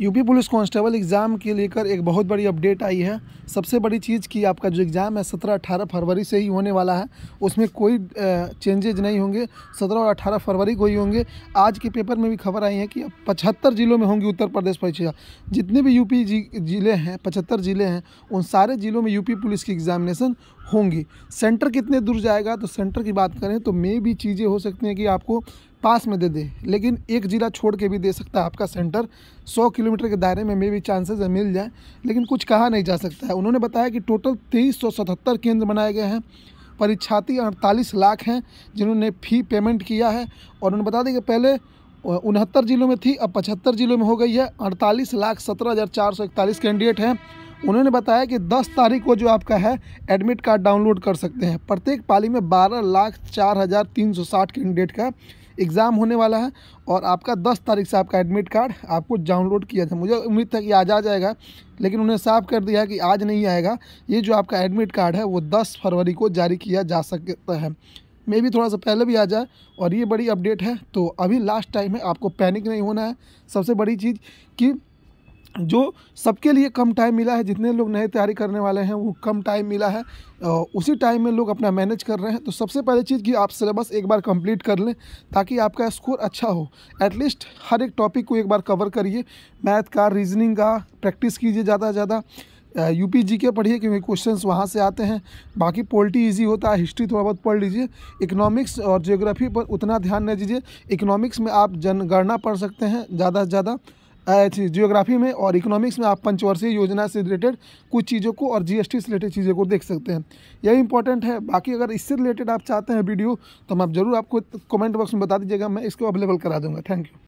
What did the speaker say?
UP police constable exam के लेकर एक बहुत बड़ी अपडेट आई है सबसे बड़ी चीज़ कि आपका जो एग्ज़ाम है सत्रह अट्ठारह फरवरी से ही होने वाला है उसमें कोई चेंजेज नहीं होंगे सत्रह और अठारह फरवरी को ही होंगे आज के पेपर में भी खबर आई है कि पचहत्तर ज़िलों में होंगी उत्तर प्रदेश परीक्षा जितने भी यूपी जिले हैं पचहत्तर ज़िले हैं उन सारे ज़िलों में यूपी पुलिस की एग्ज़ामिनेसन होंगी सेंटर कितने दूर जाएगा तो सेंटर की बात करें तो मे भी चीज़ें हो सकती हैं कि आपको पास में दे दे लेकिन एक ज़िला छोड़ के भी दे सकता है आपका सेंटर 100 किलोमीटर के दायरे में मे भी चांसेस है मिल जाए लेकिन कुछ कहा नहीं जा सकता है उन्होंने बताया कि टोटल तेईस केंद्र बनाए गए हैं परीक्षार्थी अड़तालीस लाख हैं जिन्होंने फ़ी पेमेंट किया है और उन्होंने बता दें कि पहले उनहत्तर ज़िलों में थी अब पचहत्तर ज़िलों में हो गई है अड़तालीस लाख सत्रह हज़ार चार सौ इकतालीस कैंडिडेट हैं उन्होंने बताया कि 10 तारीख को जो आपका है एडमिट कार्ड डाउनलोड कर सकते हैं प्रत्येक पाली में बारह लाख चार हज़ार तीन सौ साठ कैंडिडेट का एग्ज़ाम होने वाला है और आपका 10 तारीख से आपका एडमिट कार्ड आपको डाउनलोड किया था मुझे उम्मीद था कि आज आ जाएगा लेकिन उन्हें साफ कर दिया कि आज नहीं आएगा ये जो आपका एडमिट कार्ड है वो दस फरवरी को जारी किया जा सकता है मे भी थोड़ा सा पहले भी आ जाए और ये बड़ी अपडेट है तो अभी लास्ट टाइम है आपको पैनिक नहीं होना है सबसे बड़ी चीज़ कि जो सबके लिए कम टाइम मिला है जितने लोग नए तैयारी करने वाले हैं वो कम टाइम मिला है उसी टाइम में लोग अपना मैनेज कर रहे हैं तो सबसे पहले चीज़ कि आप सिलेबस एक बार कंप्लीट कर लें ताकि आपका स्कोर अच्छा हो एटलीस्ट हर एक टॉपिक को एक बार कवर करिए मैथ का रीजनिंग का प्रैक्टिस कीजिए ज़्यादा से ज़्यादा यू पी जी के पढ़िए क्योंकि क्वेश्चन वहाँ से आते हैं बाकी पोल्टी ईजी होता है हिस्ट्री थोड़ा बहुत पढ़ लीजिए इकोनॉमिक्स और जियोग्राफी पर उतना ध्यान न दीजिए इकोनॉमिक्स में आप जनगणना पढ़ सकते हैं ज़्यादा से ज़्यादा जियोग्राफी में और इकोनॉमिक्स में आप पंचवर्षीय योजना से रिलेटेड कुछ चीज़ों को और जीएसटी से रिलेटेड चीज़ों को देख सकते हैं यही इंपॉर्टेंट है बाकी अगर इससे रिलेटेड आप चाहते हैं वीडियो तो हम आप जरूर आपको कमेंट बॉक्स में बता दीजिएगा मैं इसको अवेलेबल करा दूंगा थैंक यू